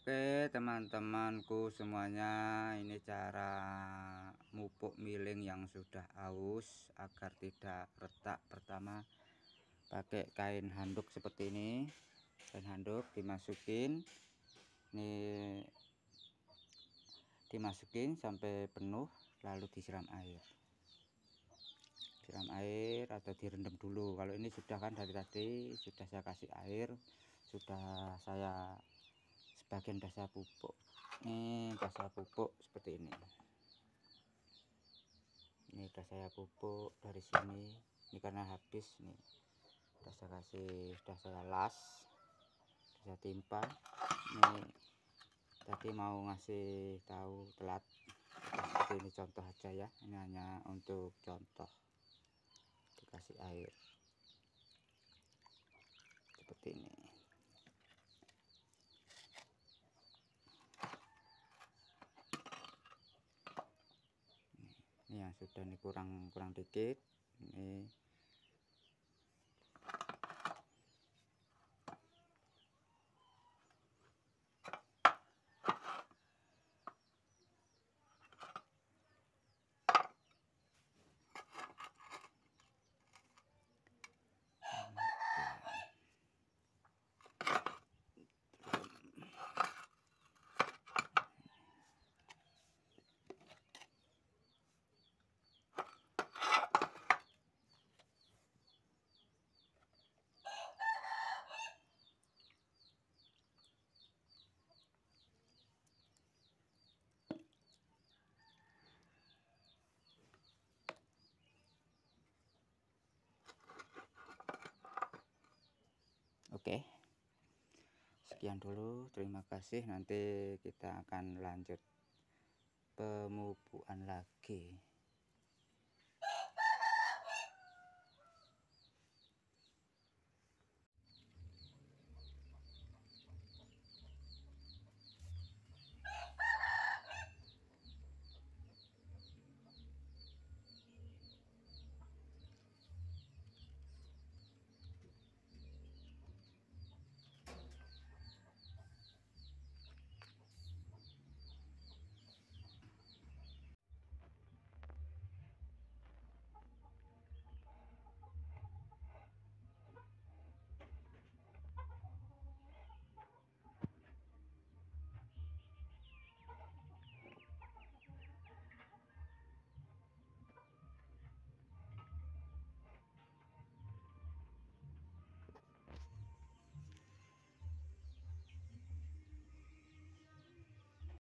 Oke teman-temanku semuanya ini cara mupuk miling yang sudah aus agar tidak retak pertama pakai kain handuk seperti ini kain handuk dimasukin ini dimasukin sampai penuh lalu disiram air siram air atau direndam dulu kalau ini sudah kan dari tadi sudah saya kasih air sudah saya bagian dasar pupuk ini dasar pupuk seperti ini ini dasar pupuk dari sini ini karena habis nih sudah saya kasih sudah saya las saya timpa ini tadi mau ngasih tahu telat seperti ini contoh aja ya ini hanya untuk contoh dikasih air seperti ini ya sudah nih kurang kurang dikit ini Oke. Sekian dulu, terima kasih. Nanti kita akan lanjut pemupuan lagi.